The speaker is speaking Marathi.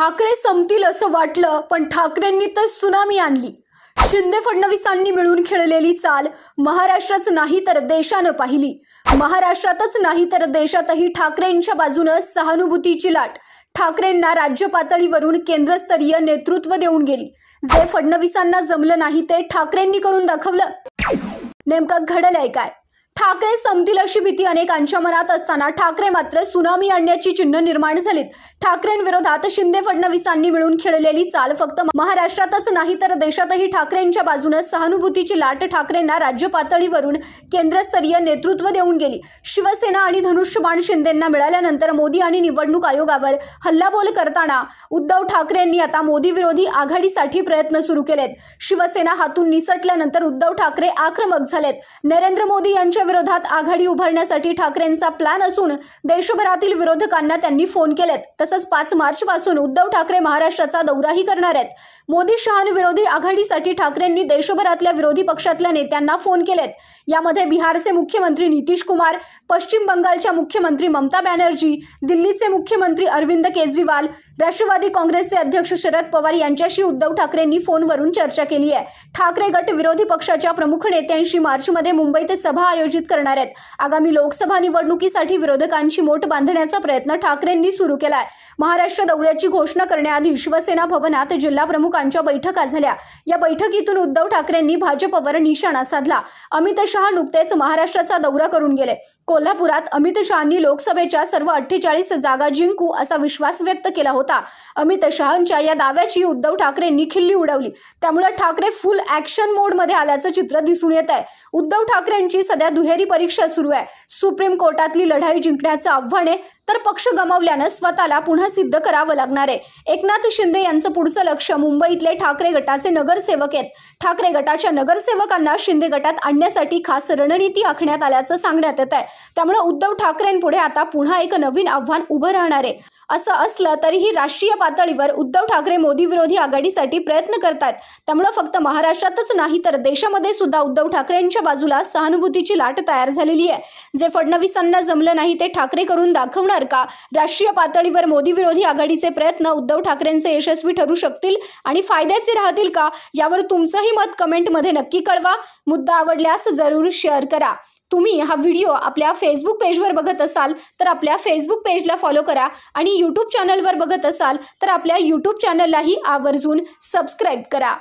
ठाकरे संपतील असं वाटलं पण ठाकरेंनी तर सुनामी आणली शिंदे फडणवीसांनी मिळून खेळलेली चाल महाराष्ट्राच नाही तर देशानं पाहिली महाराष्ट्रातच नाही तर देशातही ठाकरेंच्या बाजूनं सहानुभूतीची लाट ठाकरेंना राज्य पातळीवरून केंद्रस्तरीय नेतृत्व देऊन गेली जे फडणवीसांना जमलं नाही ते ठाकरेंनी करून दाखवलं नेमकं घडलंय काय ठाकरे संपतील अशी भीती अनेकांच्या मनात असताना ठाकरे मात्र सुनामी आणण्याची चिन्ह निर्माण झालीत ठाकरेंविरोधात शिंदे फडणवीसांनी मिळून खेळलेली चाल फक्त महाराष्ट्रातच नाही तर देशातही ठाकरेंच्या बाजूने सहानुभूतीची लाट ठाकरेंना राज्य पातळीवरून केंद्रस्तरीय नेतृत्व देऊन गेली शिवसेना आणि धनुष्यबाण शिंदेंना मिळाल्यानंतर मोदी आणि निवडणूक आयोगावर हल्लाबोल करताना उद्धव ठाकरेंनी आता मोदी विरोधी आघाडीसाठी प्रयत्न सुरू केलेत शिवसेना हातून निसटल्यानंतर उद्धव ठाकरे आक्रमक झालेत नरेंद्र मोदी यांच्या विरोधात आघाडी उभारण्यासाठी ठाकरेंचा प्लॅन असून देशभरातील विरोधकांना त्यांनी फोन केलेत तसंच पाच मार्च पासून उद्धव ठाकरे महाराष्ट्राचा दौराही करणार आहेत मोदी विरोधी आघाडीसाठी ठाकरेंनी देशभरातल्या विरोधी पक्षातल्या नेत्यांना फोन केलेत यामध्ये बिहारचे मुख्यमंत्री नितीश कुमार पश्चिम बंगालच्या मुख्यमंत्री ममता बॅनर्जी दिल्लीचे मुख्यमंत्री अरविंद केजरीवाल राष्ट्रवादी काँग्रेसचे अध्यक्ष शरद पवार यांच्याशी उद्धव ठाकरेंनी फोनवरून चर्चा केली आहे ठाकरे गट विरोधी पक्षाच्या प्रमुख नेत्यांशी मार्चमध्ये मुंबईत सभा आयोजित आयोजित करणार आहेत आगामी लोकसभा निवडणुकीसाठी विरोधकांची मोठ बांधण्याचा प्रयत्न ठाकरेंनी सुरू केलाय महाराष्ट्र दौऱ्याची घोषणा करण्याआधी शिवसेना भवनात जिल्हा प्रमुखांच्या बैठका झाल्या या बैठकीतून उद्धव ठाकरेंनी भाजपवर निशाणा साधला अमित शहा नुकतेच महाराष्ट्राचा दौरा करून गेले कोल्हापुरात अमित शहानी लोकसभेच्या सर्व अठ्ठेचाळीस जागा जिंकू असा विश्वास व्यक्त केला होता अमित शहांच्या या दाव्याची उद्धव ठाकरेंनी खिल्ली उडवली त्यामुळे ठाकरे फुल ऍक्शन मोडमध्ये आल्याचं चित्र दिसून येत आहे उद्धव ठाकरेंची सध्या दुहेरी परीक्षा सुरू आहे सुप्रीम कोर्टातली लढाई जिंकण्याचं आव्हान आहे तर पक्ष गमावल्यानं स्वतःला पुन्हा सिद्ध करावं लागणार आहे एकनाथ शिंदे यांचं पुढचं लक्ष मुंबईतले ठाकरे गटाचे नगरसेवक आहेत ठाकरे गटाच्या नगरसेवकांना शिंदे गटात आणण्यासाठी खास रणनीती आखण्यात आल्याचं सांगण्यात येत आहे त्यामुळे उद्धव ठाकरेंपुढे आता पुन्हा एक नवीन आव्हान उभं राहणार आहे असं असलं तरीही राष्ट्रीय पातळीवर उद्धव ठाकरे मोदी विरोधी आघाडीसाठी प्रयत्न करतात त्यामुळे फक्त महाराष्ट्रातच नाही तर देशामध्ये सुद्धा उद्धव ठाकरेंच्या बाजूला सहानुभूतीची लाट तयार झालेली आहे जे फडणवीसांना जमलं नाही ते ठाकरे करून दाखवणार का राष्ट्रीय पातळीवर मोदी विरोधी आघाडीचे प्रयत्न उद्धव ठाकरेंचे यशस्वी ठरू शकतील आणि फायद्याचे राहतील का यावर तुमचंही मत कमेंटमध्ये नक्की कळवा मुद्दा आवडल्यास जरूर शेअर करा तुम्ही हा व्हिडिओ आपल्या फेसबुक पेजवर बघत असाल तर आपल्या फेसबुक पेजला फॉलो करा आणि यूट्यूब चॅनलवर बघत असाल तर आपल्या यूट्यूब चॅनललाही आवर्जून सबस्क्राईब करा